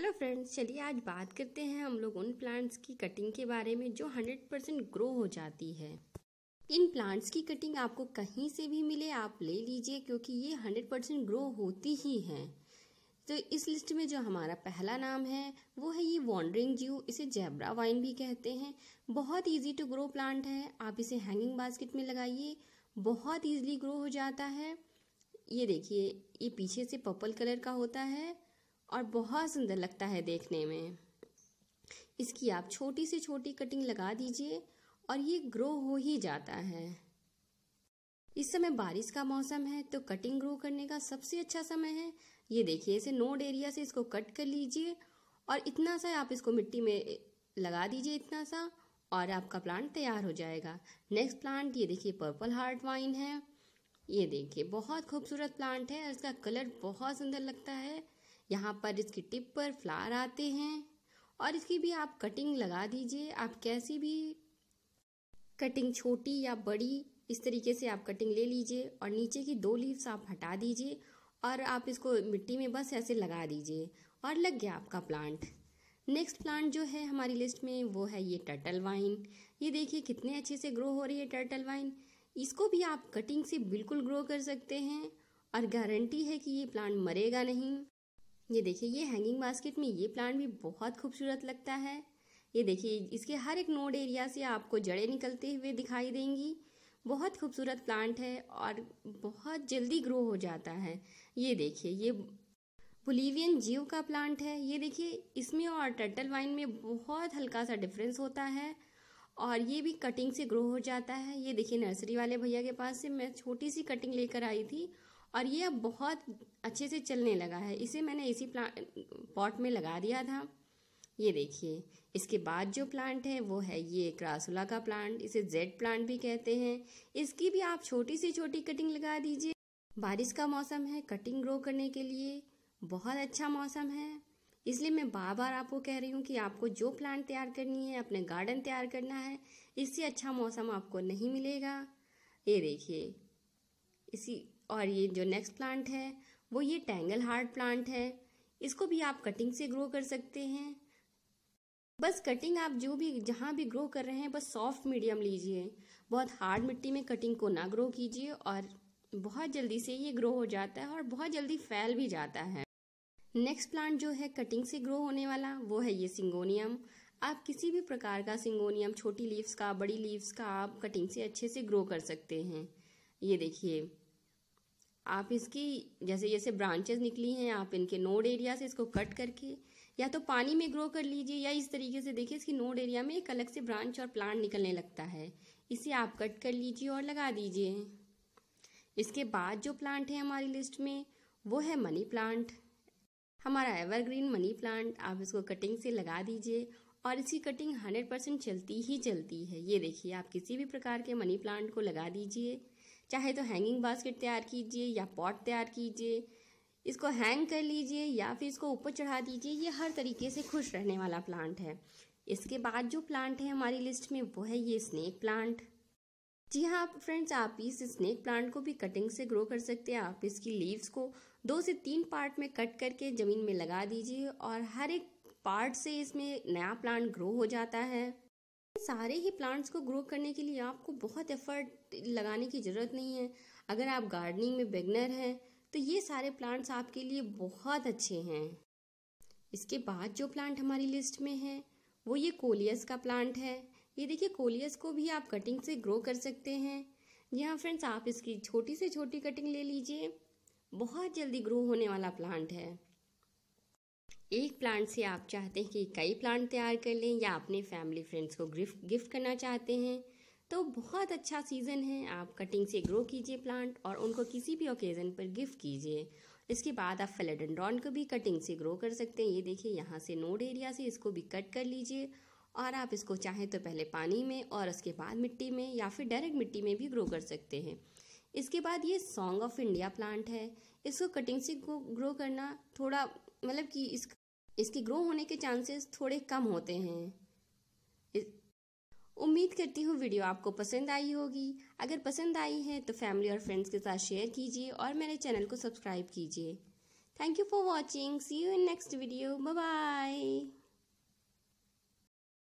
hello friends चलिए आज बात करते हैं हम लोग उन प्लांट्स की कटिंग के बारे में जो 100 परसेंट ग्रो हो जाती है इन प्लांट्स की कटिंग आपको कहीं से भी मिले आप ले लीजिए क्योंकि ये 100 परसेंट ग्रो होती ही हैं तो इस लिस्ट में जो हमारा पहला नाम है वो है ये वॉन्डरिंग जीव इसे जेबरा वाइन भी कहते हैं बहुत ईजी टू ग्रो प्लांट है आप इसे हैंगिंग बास्केट में लगाइए बहुत ईजिली ग्रो हो जाता है ये देखिए ये पीछे से पर्पल कलर का होता है और बहुत सुंदर लगता है देखने में इसकी आप छोटी से छोटी कटिंग लगा दीजिए और ये ग्रो हो ही जाता है इस समय बारिश का मौसम है तो कटिंग ग्रो करने का सबसे अच्छा समय है ये देखिए इसे नोड एरिया से इसको कट कर लीजिए और इतना सा आप इसको मिट्टी में लगा दीजिए इतना सा और आपका प्लांट तैयार हो जाएगा नेक्स्ट प्लांट ये देखिए पर्पल हार्ट वाइन है ये देखिए बहुत खूबसूरत प्लांट है और इसका कलर बहुत सुंदर लगता है यहाँ पर इसकी टिप पर फ्लावर आते हैं और इसकी भी आप कटिंग लगा दीजिए आप कैसी भी कटिंग छोटी या बड़ी इस तरीके से आप कटिंग ले लीजिए और नीचे की दो लीव्स आप हटा दीजिए और आप इसको मिट्टी में बस ऐसे लगा दीजिए और लग गया आपका प्लांट नेक्स्ट प्लांट जो है हमारी लिस्ट में वो है ये टर्टल वाइन ये देखिए कितने अच्छे से ग्रो हो रही है टर्टल वाइन इसको भी आप कटिंग से बिल्कुल ग्रो कर सकते हैं और गारंटी है कि ये प्लांट मरेगा नहीं ये देखिए ये हैंगिंग बास्केट में ये प्लांट भी बहुत खूबसूरत लगता है ये देखिए इसके हर एक नोड एरिया से आपको जड़ें निकलते हुए दिखाई देंगी बहुत खूबसूरत प्लांट है और बहुत जल्दी ग्रो हो जाता है ये देखिए ये पुलिवियन जीव का प्लांट है ये देखिए इसमें और टर्टल वाइन में बहुत हल्का सा डिफरेंस होता है और ये भी कटिंग से ग्रो हो जाता है ये देखिए नर्सरी वाले भैया के पास से मैं छोटी सी कटिंग लेकर आई थी और ये अब बहुत अच्छे से चलने लगा है इसे मैंने इसी प्लांट पॉट में लगा दिया था ये देखिए इसके बाद जो प्लांट है वो है ये क्रासुला का प्लांट इसे जेड प्लांट भी कहते हैं इसकी भी आप छोटी से छोटी कटिंग लगा दीजिए बारिश का मौसम है कटिंग ग्रो करने के लिए बहुत अच्छा मौसम है इसलिए मैं बार बार आपको कह रही हूँ कि आपको जो प्लांट तैयार करनी है अपने गार्डन तैयार करना है इससे अच्छा मौसम आपको नहीं मिलेगा ये देखिए इसी और ये जो नेक्स्ट प्लांट है वो ये टैंगल हार्ट प्लांट है इसको भी आप कटिंग से ग्रो कर सकते हैं बस कटिंग आप जो भी जहाँ भी ग्रो कर रहे हैं बस सॉफ्ट मीडियम लीजिए बहुत हार्ड मिट्टी में कटिंग को ना ग्रो कीजिए और बहुत जल्दी से ये ग्रो हो जाता है और बहुत जल्दी फैल भी जाता है नेक्स्ट प्लांट जो है कटिंग से ग्रो होने वाला वो है ये सिंगोनियम आप किसी भी प्रकार का सिंगोनियम छोटी लीव्स का बड़ी लीव्स का आप कटिंग से अच्छे से ग्रो कर सकते हैं ये देखिए आप इसकी जैसे जैसे ब्रांचेस निकली हैं आप इनके नोड एरिया से इसको कट करके या तो पानी में ग्रो कर लीजिए या इस तरीके से देखिए इसकी नोड एरिया में एक अलग से ब्रांच और प्लांट निकलने लगता है इसे आप कट कर लीजिए और लगा दीजिए इसके बाद जो प्लांट है हमारी लिस्ट में वो है मनी प्लांट हमारा एवरग्रीन मनी प्लांट आप इसको कटिंग से लगा दीजिए और इसकी कटिंग 100 परसेंट चलती ही चलती है ये देखिए आप किसी भी प्रकार के मनी प्लांट को लगा दीजिए चाहे तो हैंगिंग बास्केट तैयार कीजिए या पॉट तैयार कीजिए इसको हैंग कर लीजिए या फिर इसको ऊपर चढ़ा दीजिए ये हर तरीके से खुश रहने वाला प्लांट है इसके बाद जो प्लांट है हमारी लिस्ट में वो है ये स्नेक प्लांट जी हाँ फ्रेंड्स आप इस स्नेक प्लांट को भी कटिंग से ग्रो कर सकते हैं आप इसकी लीव्स को दो से तीन पार्ट में कट करके ज़मीन में लगा दीजिए और हर एक पार्ट से इसमें नया प्लांट ग्रो हो जाता है सारे ही प्लांट्स को ग्रो करने के लिए आपको बहुत एफर्ट लगाने की ज़रूरत नहीं है अगर आप गार्डनिंग में बिगनर हैं तो ये सारे प्लांट्स आपके लिए बहुत अच्छे हैं इसके बाद जो प्लांट हमारी लिस्ट में है वो ये कोलियस का प्लांट है ये देखिए कोलियस को भी आप कटिंग से ग्रो कर सकते हैं जी हाँ फ्रेंड्स आप इसकी छोटी से छोटी कटिंग ले लीजिए बहुत जल्दी ग्रो होने वाला प्लांट है एक प्लांट से आप चाहते हैं कि कई प्लांट तैयार कर लें या अपने फैमिली फ्रेंड्स को गिफ्ट गिफ्ट करना चाहते हैं तो बहुत अच्छा सीज़न है आप कटिंग से ग्रो कीजिए प्लांट और उनको किसी भी ओकेज़न पर गिफ्ट कीजिए इसके बाद आप फलेडनडॉन को भी कटिंग से ग्रो कर सकते हैं ये देखिए यहाँ से नोड एरिया से इसको भी कट कर लीजिए और आप इसको चाहें तो पहले पानी में और उसके बाद मिट्टी में या फिर डायरेक्ट मिट्टी में भी ग्रो कर सकते हैं इसके बाद ये सॉन्ग ऑफ इंडिया प्लांट है इसको कटिंग से ग्रो करना थोड़ा मतलब कि इस इसके ग्रो होने के चांसेस थोड़े कम होते हैं उम्मीद करती हूँ वीडियो आपको पसंद आई होगी अगर पसंद आई है तो फैमिली और फ्रेंड्स के साथ शेयर कीजिए और मेरे चैनल को सब्सक्राइब कीजिए thank you for watching see you in next video bye